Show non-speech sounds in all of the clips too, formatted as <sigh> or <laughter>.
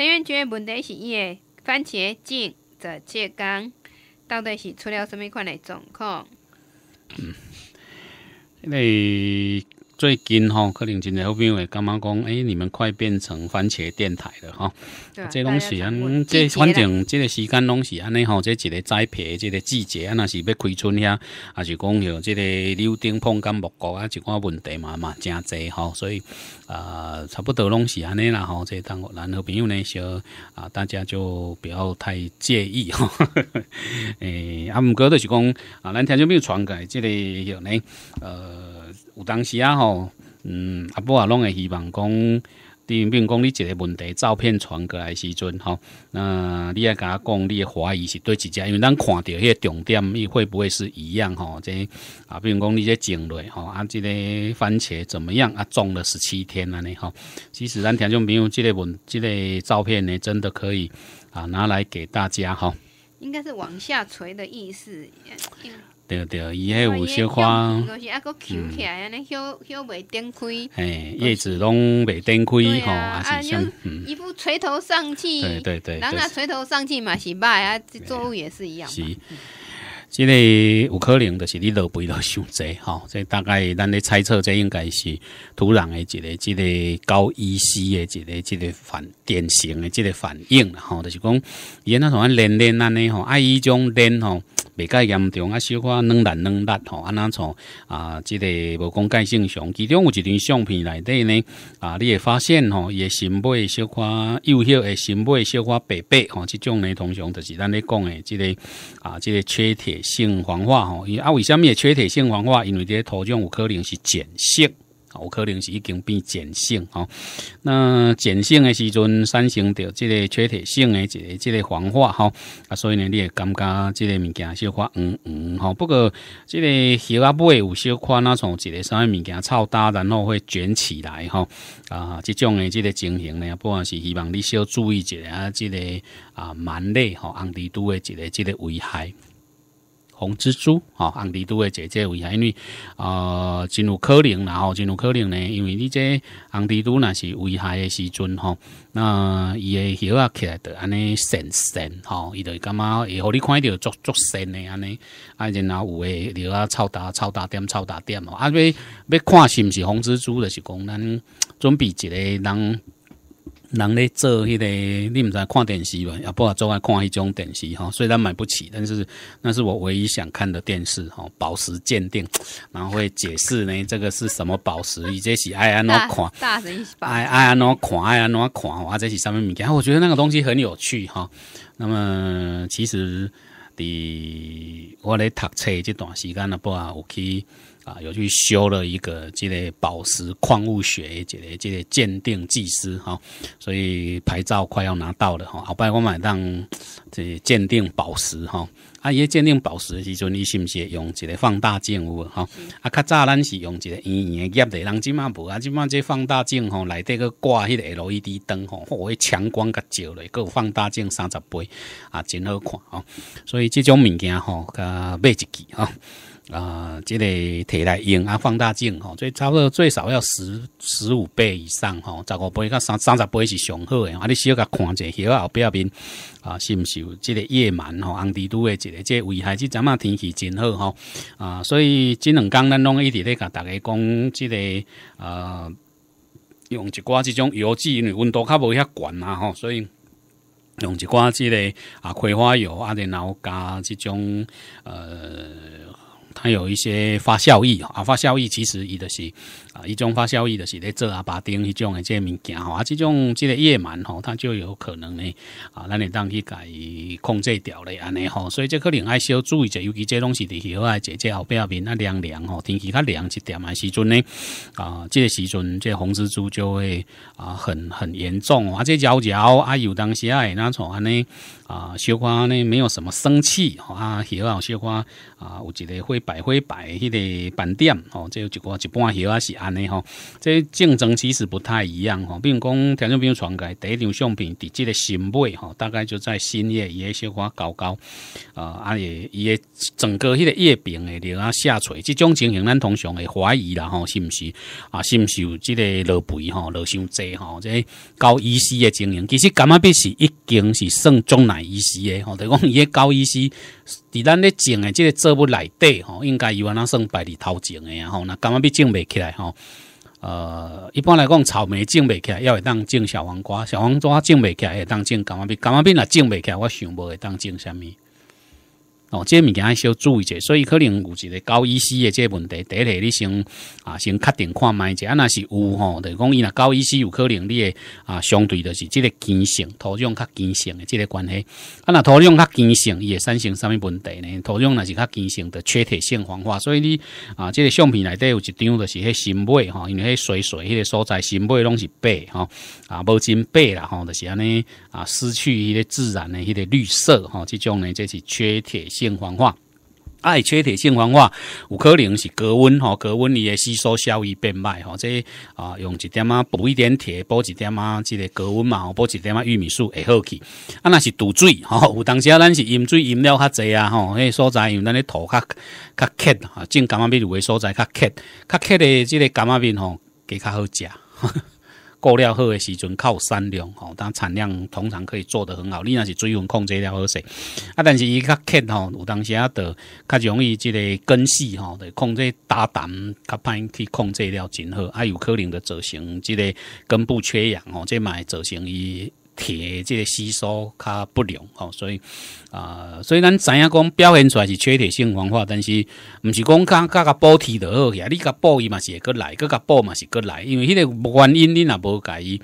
田园居的问题是伊的番茄种在浙江，到底是出了什物款的状况？嗯，为。最近吼，可能真的好朋友会感觉讲，诶，你们快变成番茄电台了哈。这东西，这反正这个时间拢是安尼吼，这个栽培这个季节，那是要开春遐，还是讲有这个柳丁碰干木瓜啊，一挂问题嘛嘛真侪哈。所以啊，差不多拢是安尼啦吼。这当然后朋友呢，小啊，大家就不要太介意哈。<laughs> 诶，啊毋过都是讲啊，咱听就没有传来，这个有呢，呃。有当时啊吼，嗯，阿波啊，拢会希望讲，比如讲你一个问题，照片传过来时阵吼，那你也甲我讲，你怀疑是对只只，因为咱看到迄个重点，伊会不会是一样吼？即啊，比如讲你这种类吼，啊，即个番茄怎么样？啊，种了十七天了呢吼。其实咱听众朋有这类问，这类照片呢，真的可以啊，拿来给大家吼。应该是往下垂的意思。对对，伊迄有小花，尼小小袂顶开，哎，叶子拢袂顶开吼，啊，是像一副垂头丧气。对对对，人啊垂头丧气嘛是歹啊，作物也是一样。即个有可能就是你落肥了伤济 <laughs> 吼，即大概咱咧猜测，即应该是土壤诶一个即个高 e C 诶一个即个反典型诶即个反应吼，就是讲伊那咱练练安尼吼，爱伊种练吼未介严重啊，小可烂软烂吼安那从啊即个无讲介正常，其中有一张相片内底呢啊，你会发现吼，伊诶新贝小可幼小诶新贝小可白白吼，即种咧通常就是咱咧讲诶即个啊即个缺铁。性黄化哈，啊，为什么会缺铁性黄化？因为这个土壤有可能是碱性，有可能是已经变碱性吼。那碱性的时阵，产生着这个缺铁性的这个这个黄化吼，啊，所以呢，你会感觉这个物件小发，黄黄吼。不过这个叶啊尾有小宽啊，从一个啥物物件超大，然后会卷起来吼。啊，这种的这个情形呢，不管是希望你小注意一下，这个啊，蛮累吼，红地蛛的这个这个危害。红蜘蛛啊，红蜘蛛的姐姐危害为呃，进入可能，然后进入可能呢，因为你这红蜘蛛那是危害的时阵吼，那伊会起来得安尼生生吼，伊得感觉会互你看到足足生的安尼，啊，然后有诶了啊，超大超大点，超大点哦。啊，要要看是毋是红蜘蛛的是讲咱准备一个人。人咧做迄个，你毋知爱看电视嘛？也不总爱看迄种电视哈。虽然买不起，但是那是我唯一想看的电视哈。宝石鉴定，<tsk> 然后会解释呢，这个是什么宝石，伊这是爱安怎看，爱爱安怎看，爱安怎看，或者是什么物件，我觉得那个东西很有趣哈。那么其实，伫我咧读册这段时间呢，不啊，有去。啊，有去修了一个这类宝石矿物学一类这类鉴定技师哈，所以牌照快要拿到了哈，好，摆我买当这鉴定宝石哈。啊，伊鉴定宝石的时阵，你是不是用一个放大镜有无哈？啊，较早咱是用一个圆圆的，人今嘛无，今嘛这放大镜吼，内底个挂迄个 LED 灯吼，或强光较照嘞，够放大镜三十倍啊，真好看哈。所以这种物件吼，甲买一支哈。啊，这个提来用啊，放大镜吼，最差不多最少要十十五倍以上吼，十五倍到三三十倍是上好的。啊，你小甲看者，少后壁面啊，是毋是？有这个夜晚吼，红蜘蛛的一个这危害。即阵啊天气真好吼啊，所以即两天咱拢一直咧甲大家讲，这个呃，用一寡这种油剂，因为温度较无遐悬嘛吼，所以用一寡即个啊，葵花油啊，然后加即种呃。还有一些发效益啊，发效益其实依的是。一种发酵益就是咧做阿巴丁迄种的这物件吼啊，这种这个夜晚吼，它就有可能呢啊，咱你当去改控制掉咧安尼吼，所以这可能爱小注意者，尤其这东西伫摇啊，这这后边面较凉凉吼，天气较凉一点啊时阵呢啊，这时阵这红蜘蛛就会啊很很严重啊，这脚脚啊有当下那种安尼啊小花呢没有什么生气吼啊，小花啊有一个灰白灰白迄个斑点吼，这有一个一半黑啊是安尼吼，即个竞争其实不太一样吼。比如讲，听众朋友传来第一张相片，伫即个新尾吼，大概就在新叶伊个小花高高啊，啊也伊个整个迄个叶柄诶，然后下垂，即种情形咱通常会怀疑啦吼，是毋是啊？是毋是有即个落肥吼，落伤济吼？即个高医师诶情形，其实感觉必是已经是算中难医师诶吼，就讲伊个高医师。伫咱咧种诶，即个作物内底吼，应该有安那算排伫头前诶，吼，那柑仔变种袂起来吼？呃，一般来讲，草莓种袂起来，要当种小黄瓜，小黄瓜种袂起来，会当种柑仔变？柑仔变若种袂起来，我想无会当种啥物。哦，这物件要小注意者，所以可能有一个高依斯的这问题，第一个你先啊先确定看卖者，那是有吼，就是讲伊那高医师有可能你啊相对的是这个碱性土壤较碱性的这个关系，啊那土壤较碱性，伊会产生什么问题呢？土壤那是较碱性的缺铁性黄化，所以你啊这个相片内底有一张就是迄新北哈，因为迄水水迄个所在新北拢是白哈啊，无真白啦哈，就是安尼啊失去迄个自然的迄个绿色哈，这种呢这是缺铁。性黄化，爱缺铁性黄化，有可能是高温吼，高温伊的吸收效益变慢吼，这啊用一点啊补一点铁，补一点啊，这个高温嘛，补一点啊玉米素会好去。啊那是堵水吼，有当时咱是饮水饮料较济啊吼，个所在因为咱的土较较缺啊，正感冒病的所在较缺，较缺的这个感冒病吼，加较好食。过了好的时阵靠三量吼，它产量通常可以做得很好。你那是水温控制了好些，啊，但是伊较欠吼，有当时啊，的较容易即个根系吼的控制打淡，较歹去控制了真好，啊，有可能的造成即个根部缺氧吼，这会造成伊。铁这个吸收较不良吼，所以啊，所以咱知影讲，表现出来是缺铁性黄化，但是唔是讲加加个补铁就好去啊，你甲补伊嘛是会阁来，阁甲补嘛是阁来，因为迄个原因你若无甲伊。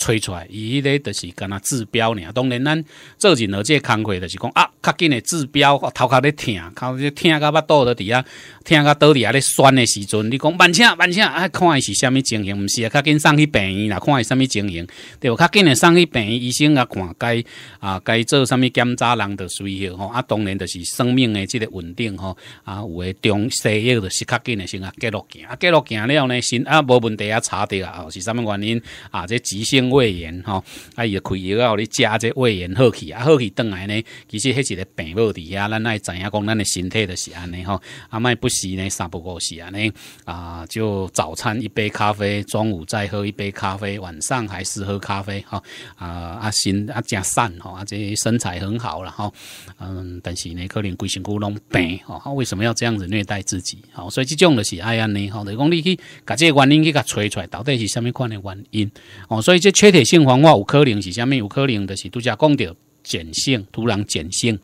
吹出来，伊迄个就是干那治标尔。当然，咱做任何个工课，就是讲啊，较紧的治标，头壳咧疼，靠，疼到巴肚的底啊，疼到倒底啊咧酸的时阵，你讲慢请慢请，啊，看伊是虾物情形，毋是啊？较紧送去病院啦，看伊虾物情形，对无？较紧的送去病院，医生啊看该啊该做虾物检查，人的需要吼。啊，当然就是生命的这个稳定吼。啊，有诶，中西医就是较紧的先啊，记录行，啊，记录行了呢，先啊无问题啊，查着啊，是虾物原因啊？这急性。胃炎吼，啊伊就开药啊，互你食这胃炎好去啊好去倒来呢，其实迄一咧病无伫遐，咱爱知影讲咱的身体都是安尼吼，啊莫不时呢，三不五时安尼啊就早餐一杯咖啡，中午再喝一杯咖啡，晚上还是喝咖啡吼，啊啊身啊诚瘦吼，啊这身材很好啦吼，嗯，但是呢，可能规身躯拢病吼，为什么要这样子虐待自己？吼，所以即种就是爱安尼吼，就讲你去把这原因去甲吹出来，到底是啥物款的原因？哦，所以这。缺铁性黄化有可能是虾米？有可能就是拄则讲到碱性土壤，碱性。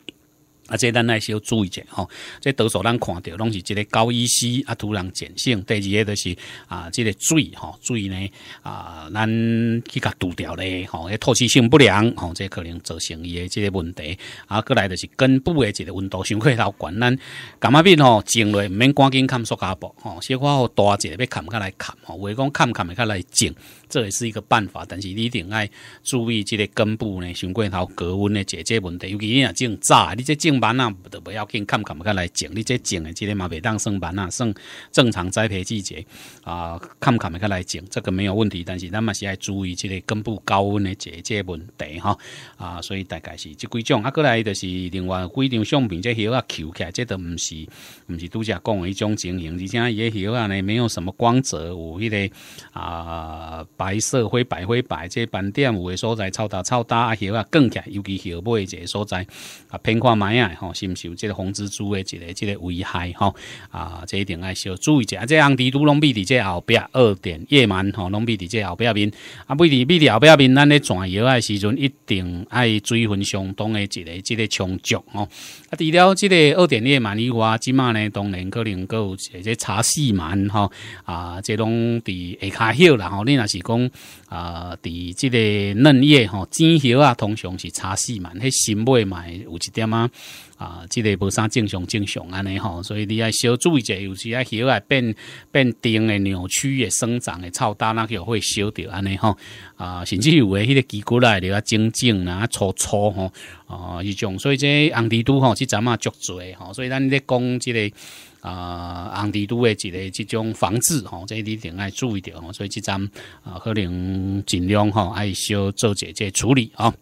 啊，这咱爱是要注意者吼、即这多数咱看到拢是即个高依稀啊，土壤碱性。第二个就是啊，这个水吼，水呢啊，咱去甲堵掉咧吼，诶，透气性不良，吼，这可能造成伊的即个问题。啊，过来就是根部的一个温度伤过头悬，咱感冒病吼种来，毋免赶紧砍塑胶布，吼，小可吼大者要砍较来砍，为讲砍砍咪较来种，这也是一个办法，但是你一定爱注意即个根部呢，伤过头高温的解决问题。尤其你啊种早，你这种。斑啊都不要紧，看卡咪来种，你这种的，今天嘛袂当算斑啊，算正常栽培季节啊，看坎的卡来种，这个没有问题。但是咱嘛是要注意这个根部高温的这这问题哈啊，所以大概是这几种。啊，过来就是另外几张相片，这叶啊翘起来，这都唔是唔是独讲的一种情形，而且叶叶啊呢没有什么光泽，有迄个啊白色灰白灰白这斑点，有的所在超大超大啊叶啊更起来，尤其叶尾这所在啊偏看埋啊。吼，是毋是有即个红蜘蛛诶一个即个危害？吼啊，一定爱小注意一下。这红蜘蛛拢比伫这后壁二点夜蛮吼，拢比伫这后壁面啊，避伫避伫后壁面，咱咧转药诶时阵一定爱追分相当诶一个即个充足哦。啊，除了即个二点夜蛮以外，即满呢，当然可能有直个查四万吼啊，即拢伫下骹歇啦，吼，你若是讲啊，伫即个嫩叶吼，煎叶啊，通常是查四万迄新买买有一点啊。啊，这个无啥正常正常安尼吼，所以你要小注意者，有时啊起啊变变丁的扭曲的生长的臭大，那个会烧掉安尼吼啊，甚至有诶迄个寄骨内底啊，整整啊粗粗吼啊，一种所以这红地都吼，即阵嘛足侪吼，所以咱咧讲即个。啊红地都诶一个这种防治吼，这一定爱注意着吼，所以这张啊可能尽量吼爱小做者这处理哦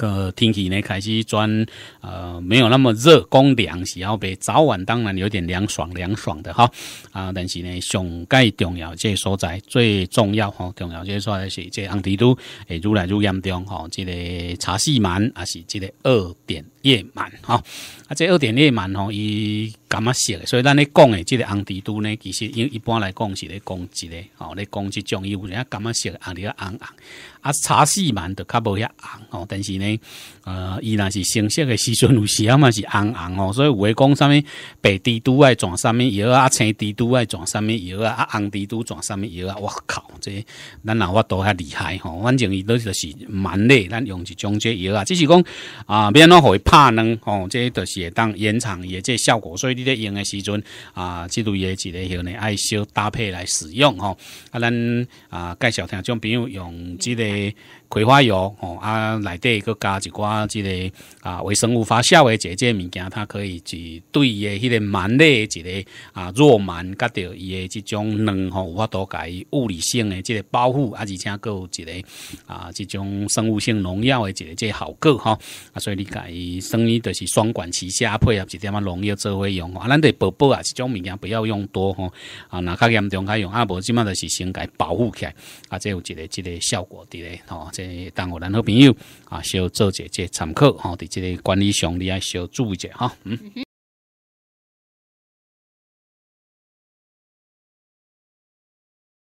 个天气呢开始转，呃，没有那么热，供凉是要边，早晚当然有点凉爽凉爽的哈，啊，但是呢，上盖重要这所在最重要哈，重要这所在是这昂地都会越来越严重哈，这个查士曼啊是这个二点。叶晚哈啊，这二点叶晚吼，伊干嘛色？所以咱咧讲诶，即个红蜘蛛呢，其实因一般来讲是咧攻击咧，吼咧攻击种伊有人干嘛色？红红红红啊，茶树满就较无遐红哦，但是呢，呃，伊若是生色诶时阵有时啊嘛是红红哦，所以有诶讲啥物白蜘蛛爱转啥物药啊，青蜘蛛爱转啥物药啊，啊红蜘蛛转啥物药啊，我靠，这咱老伙都遐厉害吼，反正伊都就是蛮叻，咱用一种这药啊，只是讲啊，变哪会。怕冷哦，即个就是会当延长也即效果，所以你在用的时阵啊，即类也一个向呢，爱少搭配来使用吼。啊，咱啊介绍听，种朋友用即个葵花油哦，啊内底佮加一寡即个啊微生物发酵的这这物件，它可以是对于迄个螨类一个啊弱螨，甲着伊的即种冷吼，有法度甲伊物理性的即个保护，啊，而且佮有一个啊即种生物性农药的一个即效果吼。啊，所以你甲伊。生意就是双管齐下，配合一点啊，农药做使用啊，咱对宝宝啊，这种物件不要用多吼。啊，那较严重较用啊，无即嘛就是先来保护起来，啊，这有一个，这个效果的嘞，吼，这当我咱好朋友啊，小做者些参考，吼，对这个管理上你要小注意者哈，嗯。